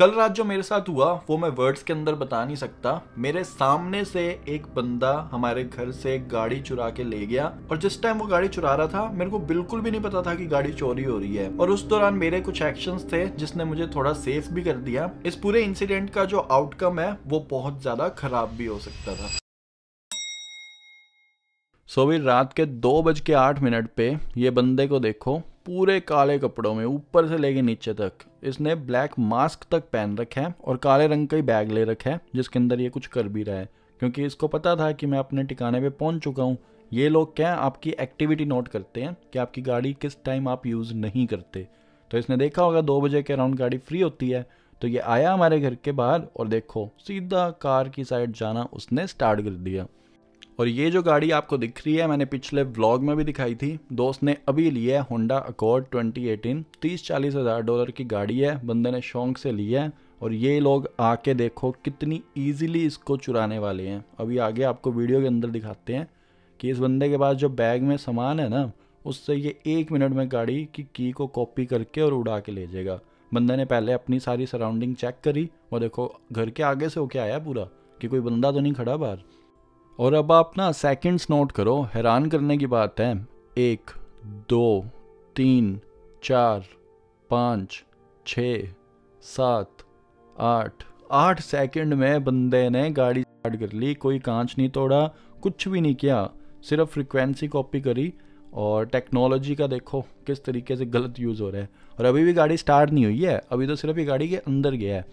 कल रात जो मेरे साथ हुआ वो मैं वर्ड्स के अंदर बता नहीं सकता मेरे सामने से एक बंदा हमारे घर से गाड़ी चुरा के ले गया और जिस टाइम वो गाड़ी चुरा रहा था मेरे को बिल्कुल भी नहीं पता था कि गाड़ी चोरी हो रही है और उस दौरान मेरे कुछ एक्शन थे जिसने मुझे थोड़ा सेफ भी कर दिया इस पूरे इंसिडेंट का जो आउटकम है वो बहुत ज्यादा खराब भी हो सकता था सो so, भी रात के दो बज के आठ मिनट पे ये बंदे को देखो पूरे काले कपड़ों में ऊपर से लेके नीचे तक इसने ब्लैक मास्क तक पहन रखा है और काले रंग का ही बैग ले रखा है जिसके अंदर ये कुछ कर भी रहा है क्योंकि इसको पता था कि मैं अपने ठिकाने पे पहुंच चुका हूँ ये लोग क्या आपकी एक्टिविटी नोट करते हैं कि आपकी गाड़ी किस टाइम आप यूज़ नहीं करते तो इसने देखा होगा दो बजे के अराउंड गाड़ी फ्री होती है तो ये आया हमारे घर के बाहर और देखो सीधा कार की साइड जाना उसने स्टार्ट कर दिया और ये जो गाड़ी आपको दिख रही है मैंने पिछले व्लॉग में भी दिखाई थी दोस्त ने अभी ली है होंडा अकॉर्ड 2018 तीस चालीस हज़ार डॉलर की गाड़ी है बंदे ने शौक से ली है और ये लोग आके देखो कितनी ईजिली इसको चुराने वाले हैं अभी आगे आपको वीडियो के अंदर दिखाते हैं कि इस बंदे के पास जो बैग में सामान है ना उससे ये एक मिनट में गाड़ी की की को कॉपी करके और उड़ा के ले जाएगा बंदे ने पहले अपनी सारी सराउंडिंग चेक करी और देखो घर के आगे से होके आया पूरा कि कोई बंदा तो नहीं खड़ा बाहर और अब आप ना सेकंड्स नोट करो हैरान करने की बात है एक दो तीन चार पाँच छ सात आठ आठ सेकंड में बंदे ने गाड़ी स्टार्ट कर ली कोई कांच नहीं तोड़ा कुछ भी नहीं किया सिर्फ फ्रिक्वेंसी कॉपी करी और टेक्नोलॉजी का देखो किस तरीके से गलत यूज़ हो रहा है और अभी भी गाड़ी स्टार्ट नहीं हुई है अभी तो सिर्फ ये गाड़ी के अंदर गया है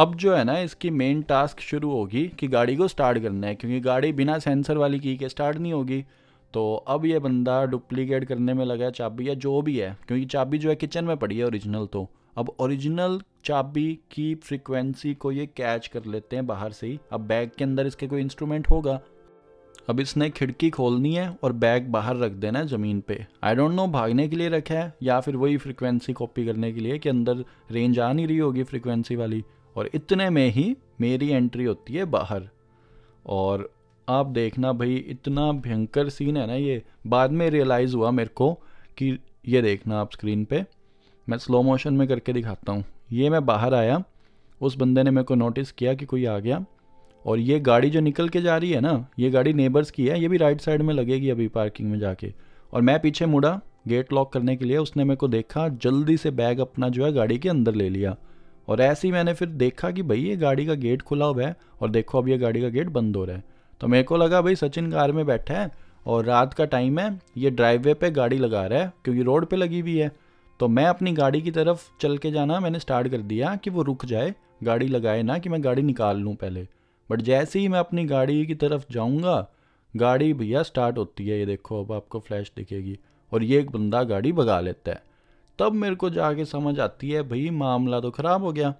अब जो है ना इसकी मेन टास्क शुरू होगी कि गाड़ी को स्टार्ट करना है क्योंकि गाड़ी बिना सेंसर वाली की के स्टार्ट नहीं होगी तो अब ये बंदा डुप्लीकेट करने में लगा चाबी या जो भी है क्योंकि चाबी जो है किचन में पड़ी है ओरिजिनल तो अब ओरिजिनल चाबी की फ्रिक्वेंसी को ये कैच कर लेते हैं बाहर से ही अब बैग के अंदर इसके कोई इंस्ट्रूमेंट होगा अब इसने खिड़की खोलनी है और बैग बाहर रख देना है ज़मीन पे आई डोंट नो भागने के लिए रखा है या फिर वही फ्रिक्वेंसी कॉपी करने के लिए कि अंदर रेंज आ नहीं रही होगी फ्रिक्वेंसी वाली और इतने में ही मेरी एंट्री होती है बाहर और आप देखना भाई इतना भयंकर सीन है ना ये बाद में रियलाइज़ हुआ मेरे को कि ये देखना आप स्क्रीन पे मैं स्लो मोशन में करके दिखाता हूँ ये मैं बाहर आया उस बंदे ने मेरे को नोटिस किया कि कोई आ गया और ये गाड़ी जो निकल के जा रही है ना ये गाड़ी नेबर्स की है ये भी राइट साइड में लगेगी अभी पार्किंग में जाके और मैं पीछे मुड़ा गेट लॉक करने के लिए उसने मेरे को देखा जल्दी से बैग अपना जो है गाड़ी के अंदर ले लिया और ऐसे ही मैंने फिर देखा कि भाई ये गाड़ी का गेट खुला हुआ है और देखो अब ये गाड़ी का गेट बंद हो रहा है तो मेरे को लगा भाई सचिन कार में बैठा है और रात का टाइम है ये ड्राइववे पे गाड़ी लगा रहा है क्योंकि रोड पे लगी हुई है तो मैं अपनी गाड़ी की तरफ चल के जाना मैंने स्टार्ट कर दिया कि वो रुक जाए गाड़ी लगाए ना कि मैं गाड़ी निकाल लूँ पहले बट जैसे ही मैं अपनी गाड़ी की तरफ जाऊँगा गाड़ी भैया स्टार्ट होती है ये देखो अब आपको फ्लैश दिखेगी और ये एक बंदा गाड़ी भगा लेता है तब मेरे को जाके समझ आती है भाई मामला तो ख़राब हो गया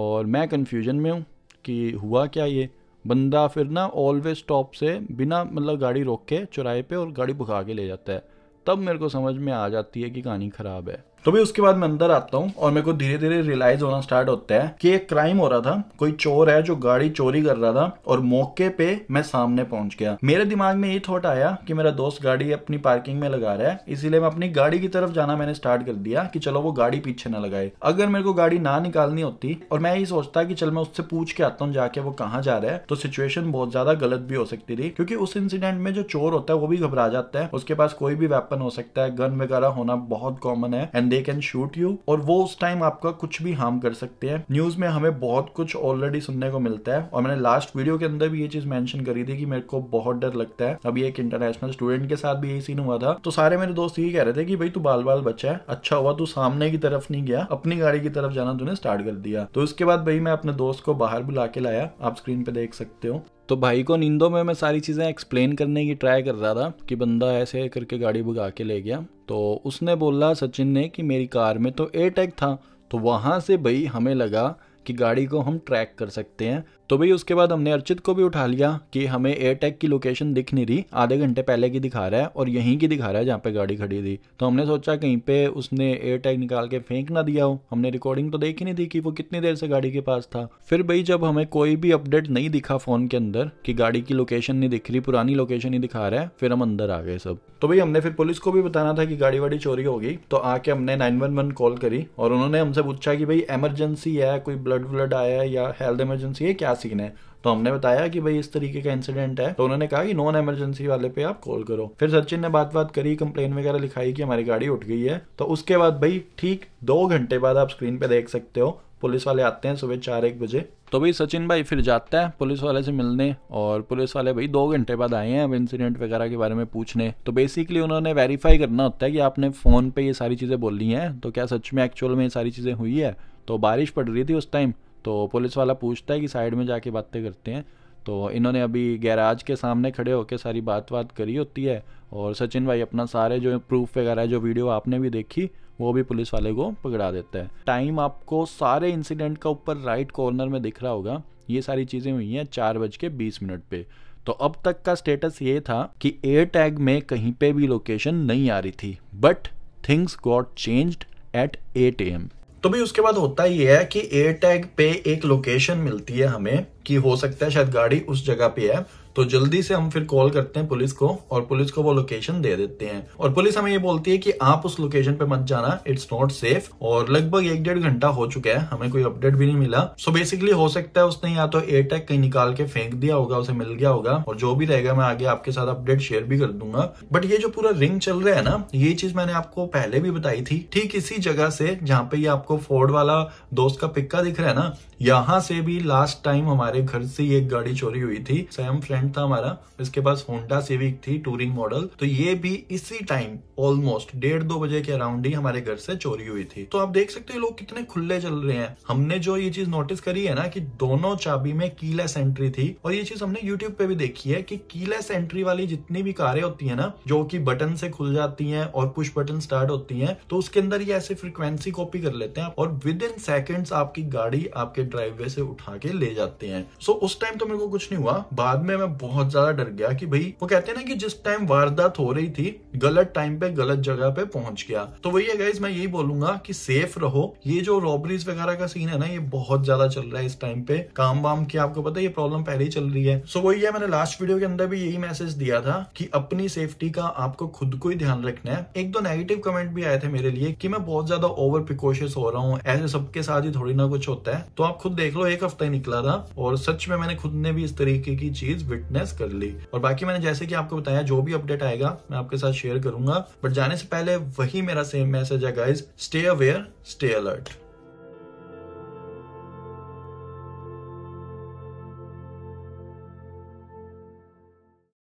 और मैं कन्फ्यूजन में हूँ कि हुआ क्या ये बंदा फिर ना ऑलवेज स्टॉप से बिना मतलब गाड़ी रोक के चौराहे पे और गाड़ी भुखा के ले जाता है तब मेरे को समझ में आ जाती है कि कहानी ख़राब है तो भी उसके बाद मैं अंदर आता हूँ और मेरे को धीरे धीरे रियलाइज होना स्टार्ट होता है कि एक क्राइम हो रहा था कोई चोर है जो गाड़ी चोरी कर रहा था और मौके पे मैं सामने पहुंच गया मेरे दिमाग में ये थॉट आया कि मेरा दोस्त गाड़ी अपनी पार्किंग में लगा रहा है इसीलिए मैं अपनी गाड़ी की तरफ जाना मैंने स्टार्ट कर दिया कि चलो वो गाड़ी पीछे ना लगाए अगर मेरे को गाड़ी ना निकालनी होती और मैं ये सोचता कि चल मैं उससे पूछ के आता हूँ जाके वो कहाँ जा रहा है तो सिचुएशन बहुत ज्यादा गलत भी हो सकती थी क्योंकि उस इंसिडेंट में जो चोर होता है वो भी घबरा जाता है उसके पास कोई भी वेपन हो सकता है गन वगैरह होना बहुत कॉमन है and they can shoot you और वो उस टाइम आपका कुछ भी हार्म कर सकते हैं न्यूज में हमें बहुत कुछ ऑलरेडी सुनने को मिलता है और मैंने लास्ट वीडियो के अंदर भी ये चीज मेंशन करी थी कि मेरे को बहुत डर लगता है अभी एक इंटरनेशनल स्टूडेंट के साथ भी यही सीन हुआ था तो सारे मेरे दोस्त यही कह रहे थे कि भाई तू बाल बाल बच्चा है अच्छा हुआ तू सामने की तरफ नहीं गया अपनी गाड़ी की तरफ जाना तूने स्टार्ट कर दिया तो उसके बाद भाई मैं अपने दोस्त को बाहर बुला के लाया आप स्क्रीन पे देख सकते हो तो भाई को नींदों में मैं सारी चीज़ें एक्सप्लेन करने की ट्राई कर रहा था कि बंदा ऐसे करके गाड़ी भगा के ले गया तो उसने बोला सचिन ने कि मेरी कार में तो एयर टैग था तो वहाँ से भाई हमें लगा कि गाड़ी को हम ट्रैक कर सकते हैं तो भाई उसके बाद हमने अर्चित को भी उठा लिया कि हमें एयरटैग की लोकेशन दिख नहीं रही आधे घंटे पहले की दिखा रहा है और यहीं की दिखा रहा है जहाँ पे गाड़ी खड़ी थी तो हमने सोचा कहीं पे उसने एयरटैग निकाल के फेंक ना दिया हो हमने रिकॉर्डिंग तो देखी नहीं थी कि वो कितनी देर से गाड़ी के पास था फिर भाई जब हमें कोई भी अपडेट नहीं दिखा फोन के अंदर कि गाड़ी की लोकेशन नहीं दिख रही पुरानी लोकेशन ही दिखा रहा है फिर हम अंदर आ गए सब तो भाई हमने फिर पुलिस को भी बताना था कि गाड़ी वाड़ी चोरी हो गई तो आके हमने नाइन वन वन कॉल करी और उन्होंने हमसे पूछा कि भाई एमरजेंसी है कोई ब्लड व्लड आया है या हेल्थ इमरजेंसी है क्या सीखना है तो हमने बताया कि भाई इस तरीके का इंसिडेंट है तो उन्होंने कहा कि नॉन एमरजेंसी वाले पे आप कॉल करो फिर सचिन ने बात बात करी कंप्लेन वगैरह लिखाई कि हमारी गाड़ी उठ गई है तो उसके बाद भाई ठीक दो घंटे बाद आप स्क्रीन पे देख सकते हो पुलिस वाले आते हैं सुबह चार एक बजे तो भाई सचिन भाई फिर जाता है पुलिस वाले से मिलने और पुलिस वाले भाई दो घंटे बाद आए हैं अब इंसिडेंट वगैरह के बारे में पूछने तो बेसिकली उन्होंने वेरीफाई करना होता है कि आपने फ़ोन पे ये सारी चीज़ें बोली हैं तो क्या सच में एक्चुअल में ये सारी चीज़ें हुई है तो बारिश पड़ रही थी उस टाइम तो पुलिस वाला पूछता है कि साइड में जाके बातें करते हैं तो इन्होंने अभी गैराज के सामने खड़े होकर सारी बात बात करी होती है और सचिन भाई अपना सारे जो प्रूफ वगैरह जो वीडियो आपने भी देखी वो भी पुलिस वाले को पकड़ा देता है टाइम आपको सारे इंसिडेंट का ऊपर राइट कॉर्नर में दिख रहा होगा ये सारी चीज़ें हुई हैं चार बज के बीस मिनट पे तो अब तक का स्टेटस ये था कि एयर टैग में कहीं पे भी लोकेशन नहीं आ रही थी but things got changed at eight AM तो भी उसके बाद होता ये है कि एयर टैग पे एक लोकेशन मिलती है हमें कि हो सकता है शायद गाड़ी उस जगह पे है तो जल्दी से हम फिर कॉल करते हैं पुलिस को और पुलिस को वो लोकेशन दे देते हैं और पुलिस हमें ये बोलती है कि आप उस लोकेशन पे मत जाना इट्स नॉट सेफ और लगभग एक डेढ़ घंटा हो चुका है हमें कोई अपडेट भी नहीं मिला सो so बेसिकली हो सकता है उसने या तो एयरटैग कहीं निकाल के फेंक दिया होगा उसे मिल गया होगा और जो भी रहेगा मैं आगे आपके साथ अपडेट शेयर भी कर दूंगा बट ये जो पूरा रिंग चल रहा है ना ये चीज मैंने आपको पहले भी बताई थी ठीक इसी जगह से जहाँ पे ये आपको फोर्ड वाला दोस्त का पिक्का दिख रहा है ना यहाँ से भी लास्ट टाइम हमारे घर से एक गाड़ी चोरी हुई थी सैम फ्रेंड ब्रांड था हमारा इसके पास होंडा सिविक थी टूरिंग मॉडल तो ये भी इसी टाइम ऑलमोस्ट डेढ़ दो बजे के अराउंड ही हमारे घर से चोरी हुई थी तो आप देख सकते हो लोग कितने खुले चल रहे हैं हमने जो ये चीज नोटिस करी है ना कि दोनों चाबी में कीलेस एंट्री थी और ये चीज हमने यूट्यूब पे भी देखी है कि कीलेस एंट्री वाली जितनी भी कारें होती है ना जो कि बटन से खुल जाती हैं और पुश बटन स्टार्ट होती हैं तो उसके अंदर ये ऐसे फ्रिक्वेंसी कॉपी कर लेते हैं और विद इन सेकेंड्स आपकी गाड़ी आपके ड्राइववे से उठा के ले जाते हैं सो so, उस टाइम तो मेरे को कुछ नहीं हुआ बाद में मैं मैं बहुत ज्यादा डर गया कि भाई वो कहते हैं ना कि जिस टाइम वारदात हो रही थी गलत टाइम पे गलत जगह पे पहुंच गया तो वही है गाइज मैं यही बोलूंगा कि सेफ रहो ये जो रॉबरीज वगैरह का सीन है ना ये बहुत ज्यादा चल रहा है इस टाइम पे काम वाम की आपको पता है ये प्रॉब्लम पहले ही चल रही है सो so, वही है मैंने लास्ट वीडियो के अंदर भी यही मैसेज दिया था कि अपनी सेफ्टी का आपको खुद को ही ध्यान रखना है एक दो नेगेटिव कमेंट भी आए थे मेरे लिए कि मैं बहुत ज्यादा ओवर प्रिकॉशियस हो रहा हूँ ऐसे सबके साथ ही थोड़ी ना कुछ होता है तो आप खुद देख लो एक हफ्ता ही निकला था और सच में मैंने खुद ने भी इस तरीके की चीज फिटनेस कर ली और बाकी मैंने जैसे कि आपको बताया जो भी अपडेट आएगा मैं आपके साथ शेयर करूंगा बट जाने से पहले वही मेरा सेम मैसेज है guys stay aware stay alert